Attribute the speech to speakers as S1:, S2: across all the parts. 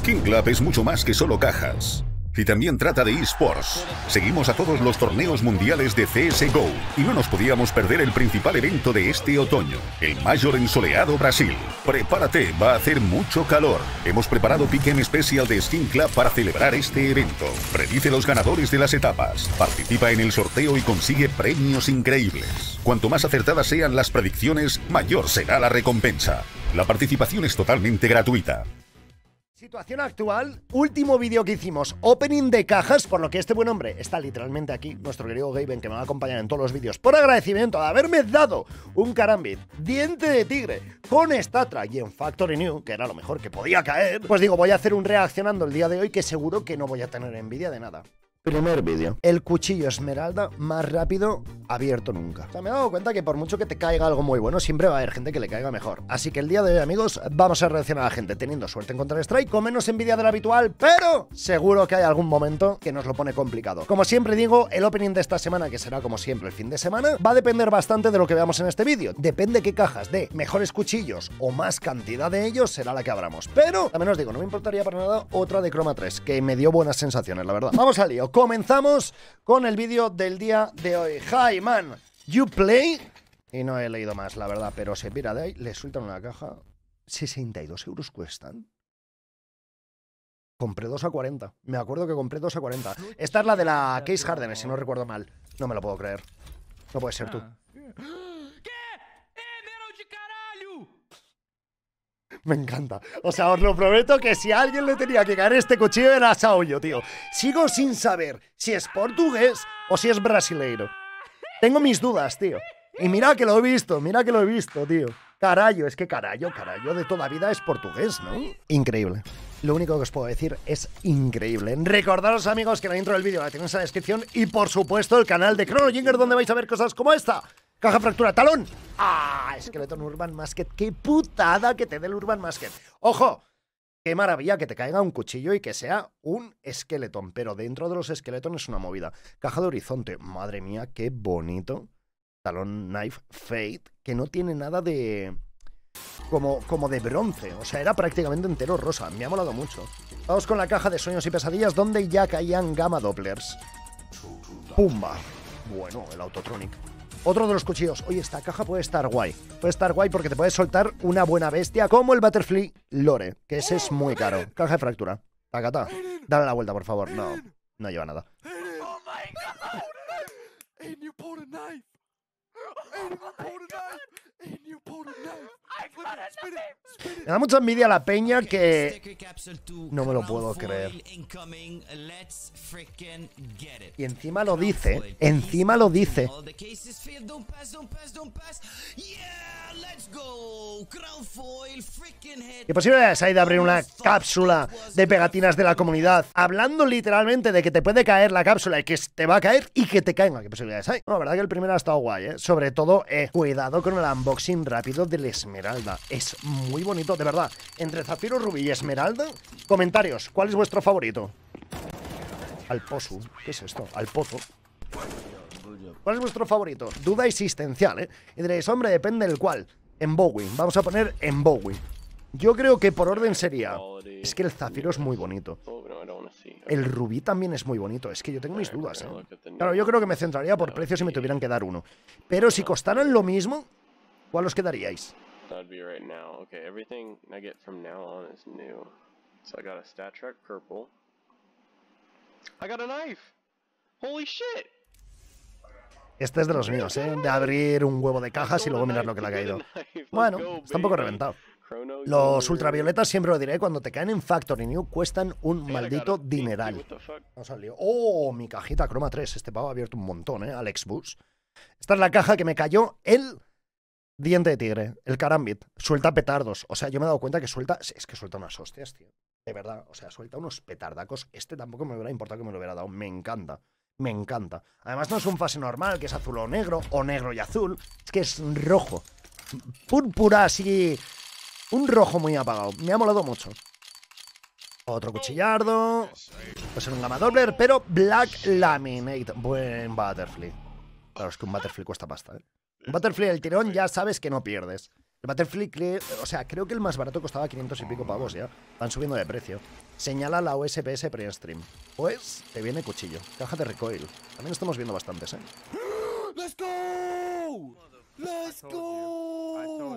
S1: Skin Club es mucho más que solo cajas. Y también trata de esports. Seguimos a todos los torneos mundiales de CSGO y no nos podíamos perder el principal evento de este otoño, el Mayor Ensoleado Brasil. Prepárate, va a hacer mucho calor. Hemos preparado Piquen Especial de Skin Club para celebrar este evento. Predice los ganadores de las etapas, participa en el sorteo y consigue premios increíbles. Cuanto más acertadas sean las predicciones, mayor será la recompensa. La participación es totalmente gratuita. Situación actual, último vídeo que hicimos, opening de cajas, por lo que este buen hombre está literalmente aquí, nuestro querido Gaben, que me va a acompañar en todos los vídeos, por agradecimiento de haberme dado un carambit, diente de tigre, con Statra y en Factory New, que era lo mejor que podía caer, pues digo, voy a hacer un reaccionando el día de hoy que seguro que no voy a tener envidia de nada. Primer vídeo. El cuchillo esmeralda más rápido abierto nunca. O sea, me he dado cuenta que por mucho que te caiga algo muy bueno, siempre va a haber gente que le caiga mejor. Así que el día de hoy, amigos, vamos a reaccionar a la gente teniendo suerte en contra de strike con menos envidia de lo habitual, pero seguro que hay algún momento que nos lo pone complicado. Como siempre digo, el opening de esta semana, que será como siempre el fin de semana, va a depender bastante de lo que veamos en este vídeo. Depende qué cajas de mejores cuchillos o más cantidad de ellos será la que abramos. Pero, también os digo, no me importaría para nada otra de Chroma 3, que me dio buenas sensaciones, la verdad. Vamos al lío comenzamos con el vídeo del día de hoy. Hi, man, you play. Y no he leído más, la verdad, pero se mira de ahí, le sueltan una caja. 62 euros cuestan. Compré 2 a 40. Me acuerdo que compré 2 a 40. Esta es la de la Case Harden, si no recuerdo mal. No me lo puedo creer. No puede ser tú. Ah. Me encanta. O sea, os lo prometo que si alguien le tenía que caer este cuchillo era yo tío. Sigo sin saber si es portugués o si es brasileiro. Tengo mis dudas, tío. Y mira que lo he visto, mira que lo he visto, tío. Carayo, es que carayo, carayo de toda vida es portugués, ¿no? Increíble. Lo único que os puedo decir es increíble. Recordaros, amigos, que la intro del vídeo la tenéis en la descripción y, por supuesto, el canal de Chrono Jinger, donde vais a ver cosas como esta. Caja fractura, talón. Ah, Esqueleto Urban Masket. Qué putada que te dé el Urban Masket. Ojo, qué maravilla que te caiga un cuchillo y que sea un esqueleto! Pero dentro de los esqueletos es una movida. Caja de horizonte. Madre mía, qué bonito. Talón Knife Fate. Que no tiene nada de... Como, como, de bronce. O sea, era prácticamente entero rosa. Me ha molado mucho. Vamos con la caja de sueños y pesadillas donde ya caían gamma dopplers. Pumba. Bueno, el Autotronic. Otro de los cuchillos. Oye, esta caja puede estar guay. Puede estar guay porque te puedes soltar una buena bestia como el Butterfly Lore, que ese es muy caro. Caja de fractura. Tacata. Dale la vuelta, por favor. No, no lleva nada. Me da mucha envidia la peña este que no me lo puedo creer. Y encima lo dice, encima lo dice. ¿Qué posibilidades hay de abrir una cápsula de pegatinas de la comunidad? Hablando literalmente de que te puede caer la cápsula y que te va a caer y que te caiga. ¿Qué posibilidades hay? No, la verdad que el primero ha estado guay, ¿eh? Sobre todo, eh, cuidado con el ambos unboxing rápido del Esmeralda. Es muy bonito, de verdad. Entre Zafiro Rubí y Esmeralda, comentarios, ¿cuál es vuestro favorito? Al pozo. ¿Qué es esto? Al pozo. ¿Cuál es vuestro favorito? Duda existencial, ¿eh? Y diréis, hombre, depende del cual. En Bowie. Vamos a poner en Bowie. Yo creo que por orden sería... Es que el zafiro es muy bonito. El rubí también es muy bonito. Es que yo tengo mis dudas, ¿eh? Claro, yo creo que me centraría por precio si me tuvieran que dar uno. Pero si costaran lo mismo, ¿Cuál os quedaríais? everything new. Holy shit! Este es de los míos, ¿eh? De abrir un huevo de cajas y luego mirar lo que le ha caído.
S2: Bueno, está un poco reventado.
S1: Los ultravioletas, siempre lo diré, cuando te caen en Factory New cuestan un maldito dineral. ¡Oh! Mi cajita Chroma 3. Este pavo ha abierto un montón, ¿eh? Alex Bus. Esta es la caja que me cayó el Diente de tigre, el karambit. suelta petardos. O sea, yo me he dado cuenta que suelta. Es que suelta unas hostias, tío. De verdad. O sea, suelta unos petardacos. Este tampoco me hubiera importado que me lo hubiera dado. Me encanta. Me encanta. Además, no es un fase normal, que es azul o negro, o negro y azul. Es que es rojo. Púrpura así. Un rojo muy apagado. Me ha molado mucho. Otro cuchillardo. Pues en un gama doppler, pero Black Laminate. Buen Butterfly. Claro, es que un Butterfly cuesta pasta, ¿eh? Butterfly el tirón ya sabes que no pierdes. El Butterfly, o sea, creo que el más barato costaba 500 y pico pavos ya. Van subiendo de precio. Señala la USPS pre-stream. Pues te viene cuchillo. Caja de recoil. También estamos viendo bastantes, ¿eh? ¡Let's go! ¡Let's go! ¡Let's go!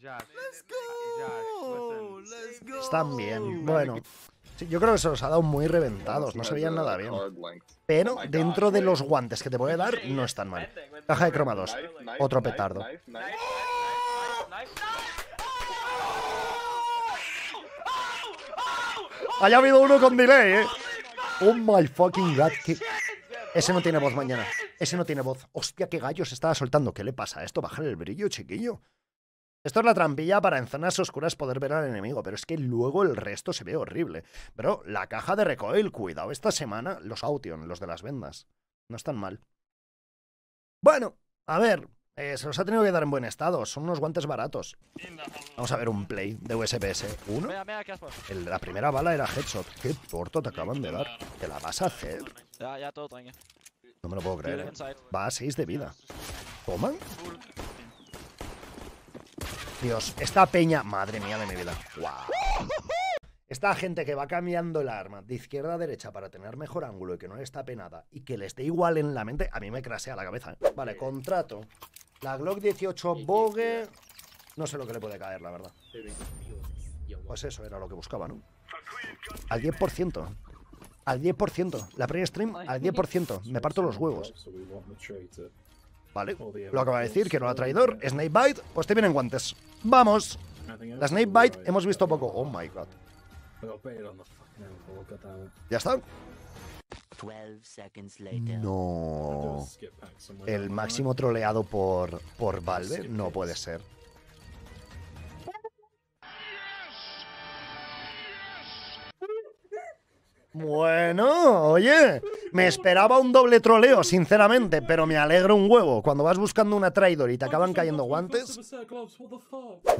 S1: ¡Let's go! ¡Let's go! Están bien. Bueno yo creo que se los ha dado muy reventados, no se veían nada bien. Pero dentro de los guantes que te voy a dar, no están mal. Caja de cromados. otro petardo. ¡Haya habido uno con delay, eh. Oh my fucking god, que... Ese no tiene voz mañana. Ese no tiene voz. Hostia, qué gallo se estaba soltando. ¿Qué le pasa a esto? Bajar el brillo, chiquillo. Esto es la trampilla para en zonas oscuras poder ver al enemigo, pero es que luego el resto se ve horrible. Pero la caja de recoil, cuidado, esta semana los Aution, los de las vendas, no están mal. Bueno, a ver, eh, se los ha tenido que dar en buen estado, son unos guantes baratos. Vamos a ver un play de USPS. Uno, la primera bala era headshot. Qué porto te acaban de dar. ¿Te la vas a hacer? No
S2: me lo puedo creer, ¿eh?
S1: Va a 6 de vida. ¿Toman? Dios, esta peña, madre mía de mi vida. Esta gente que va cambiando el arma de izquierda a derecha para tener mejor ángulo y que no le está penada y que le esté igual en la mente, a mí me crasea la cabeza. ¿eh? Vale, contrato. La Glock 18 bogue No sé lo que le puede caer, la verdad. Pues eso era lo que buscaba, ¿no? Al 10%. Al 10%. La pre-stream al 10%. Me parto los huevos. Vale, lo acaba de decir, que no era traidor. Snakebite, pues te vienen guantes. ¡Vamos! La Snakebite eh. hemos visto poco. Oh my god. Ya está. No. El máximo troleado por, por Valve no puede ser. Bueno, oye, me esperaba un doble troleo, sinceramente, pero me alegro un huevo. Cuando vas buscando una traidor y te acaban cayendo guantes...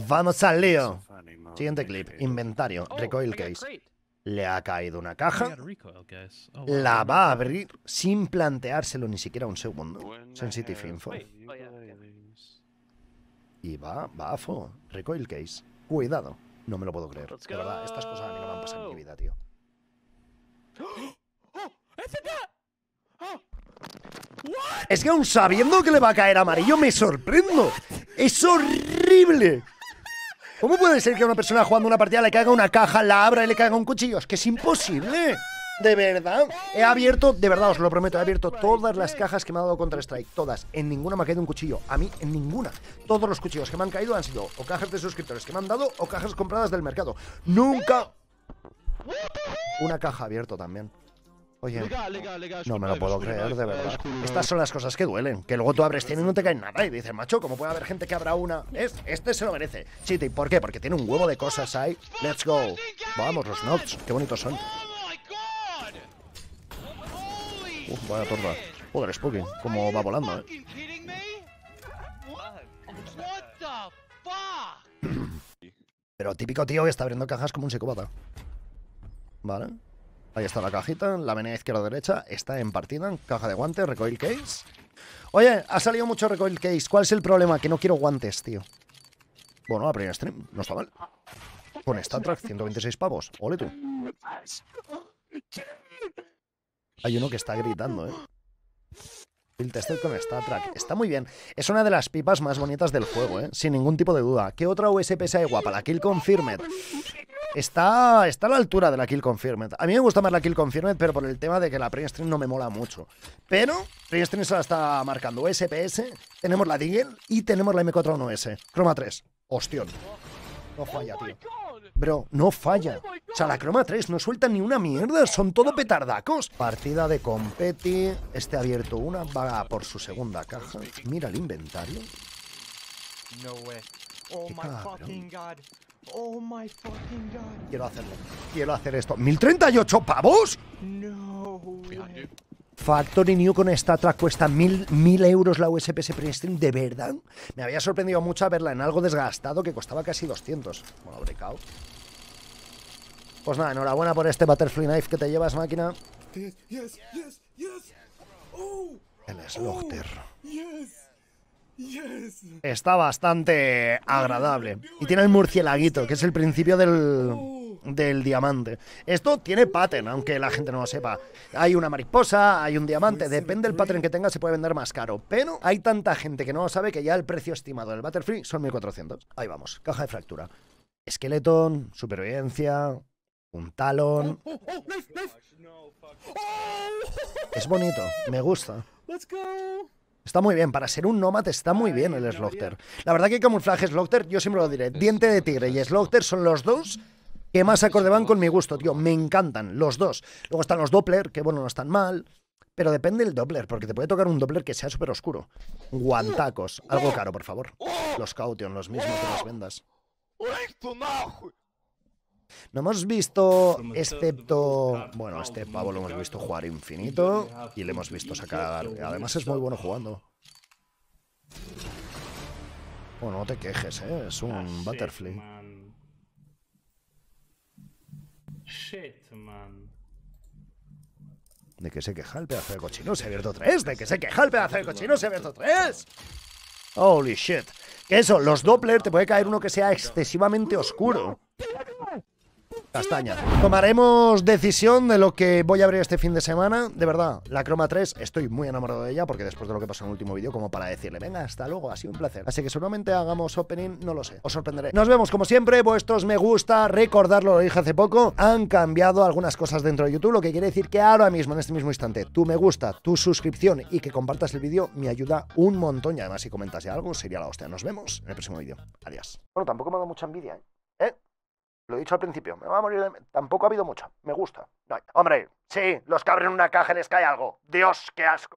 S1: Vamos al lío. Siguiente clip, inventario, recoil oh, case. Le ha caído una caja. Oh, la va a abrir sin planteárselo ni siquiera un segundo. Sensitive info. Oh, y va, va Recoil case. Cuidado. No me lo puedo creer. De verdad, estas cosas a mí no me han pasado en mi vida, tío. Es que aún sabiendo que le va a caer amarillo, me sorprendo. ¡Es horrible! ¿Cómo puede ser que una persona jugando una partida le caiga una caja, la abra y le caiga un cuchillo? Es que es imposible. De verdad. He abierto, de verdad os lo prometo, he abierto todas las cajas que me ha dado Contra Strike. Todas. En ninguna me ha caído un cuchillo. A mí, en ninguna. Todos los cuchillos que me han caído han sido o cajas de suscriptores que me han dado o cajas compradas del mercado. Nunca una caja abierto también. Oye, no me lo puedo creer, de verdad. Estas son las cosas que duelen. Que luego tú abres 100 y no te caen nada. Y dices, macho, ¿cómo puede haber gente que abra una? Es, este se lo merece. y ¿por qué? Porque tiene un huevo de cosas ahí. Let's go. Vamos, los notes Qué bonitos son. Uf, vaya torta. Joder, Spooky. Cómo va volando, eh. Pero típico tío que está abriendo cajas como un psicópata. Vale. Ahí está la cajita, la venía izquierda-derecha, está en partida, caja de guantes, recoil case. Oye, ha salido mucho recoil case, ¿cuál es el problema? Que no quiero guantes, tío. Bueno, la primera stream, no está mal. Con esta track, 126 pavos, ole tú. Hay uno que está gritando, ¿eh? El con esta Está muy bien. Es una de las pipas más bonitas del juego, ¿eh? Sin ningún tipo de duda. ¿Qué otra USP se guapa? La Kill Confirmed está, está a la altura de la Kill Confirmed. A mí me gusta más la Kill Confirmed, pero por el tema de que la PreStream no me mola mucho. Pero Princeton se la está marcando SPS, tenemos la Deagle y tenemos la M41S. Chroma 3. Ostión. No oh falla, tío. Bro, no falla. Oh o sea, la Chroma 3 no suelta ni una mierda, son todo petardacos. Partida de competi, este ha abierto una, va por su segunda caja. Mira el inventario. No Oh my fucking god. Oh my fucking god. Quiero hacerlo. Quiero hacer esto. ¿1038 pavos? No. Factory New con esta cuesta mil, mil euros la USPS Prestream, ¿de verdad? Me había sorprendido mucho verla en algo desgastado que costaba casi 200. Bueno, Pues nada, enhorabuena por este Butterfly Knife que te llevas, máquina. Oh. El Slaughter. Oh, Está bastante agradable. Y tiene el murcielaguito, que es el principio del, diamante. Esto tiene pattern, aunque la gente no lo sepa. Hay una mariposa, hay un diamante, depende del pattern que tenga se puede vender más caro. Pero hay tanta gente que no lo sabe que ya el precio estimado del Butterfree son 1400. Ahí vamos, caja de fractura. Esqueleto, supervivencia, un talón. Oh, oh, oh, es bonito, me gusta. Está muy bien, para ser un nómada está muy bien el Slaughter. La verdad que camuflaje Slaughter, yo siempre lo diré, Diente de Tigre y Slaughter son los dos que más acorde van con mi gusto, tío. Me encantan los dos. Luego están los Doppler, que bueno, no están mal. Pero depende del Doppler, porque te puede tocar un Doppler que sea súper oscuro. Guantacos, algo caro, por favor. Oh. Los Caution, los mismos que las vendas. Oh, no hemos visto, excepto, bueno, este pavo lo hemos visto jugar infinito y le hemos visto sacar. Además es muy bueno jugando. Bueno, oh, no te quejes, eh, es un ah, butterfly. De que se queja el pedazo de cochino, se ha abierto tres. De qué se queja el pedazo de cochino, se ha abierto tres. Holy shit. eso, los Doppler te puede caer uno que sea excesivamente oscuro. Castaña. Tomaremos decisión de lo que voy a abrir este fin de semana. De verdad, la Croma 3, estoy muy enamorado de ella porque después de lo que pasó en el último vídeo, como para decirle, venga, hasta luego, ha sido un placer. Así que seguramente hagamos opening, no lo sé, os sorprenderé. Nos vemos como siempre, vuestros me gusta, recordarlo, lo dije hace poco, han cambiado algunas cosas dentro de YouTube, lo que quiere decir que ahora mismo, en este mismo instante, tu me gusta, tu suscripción y que compartas el vídeo me ayuda un montón y además si comentas algo sería la hostia. Nos vemos en el próximo vídeo. Adiós. Bueno, tampoco me ha mucha envidia, ¿Eh? ¿Eh? Lo he dicho al principio, me va a morir de... Tampoco ha habido mucho, me gusta. No Hombre, sí, los que abren una caja les cae algo. Dios, qué asco.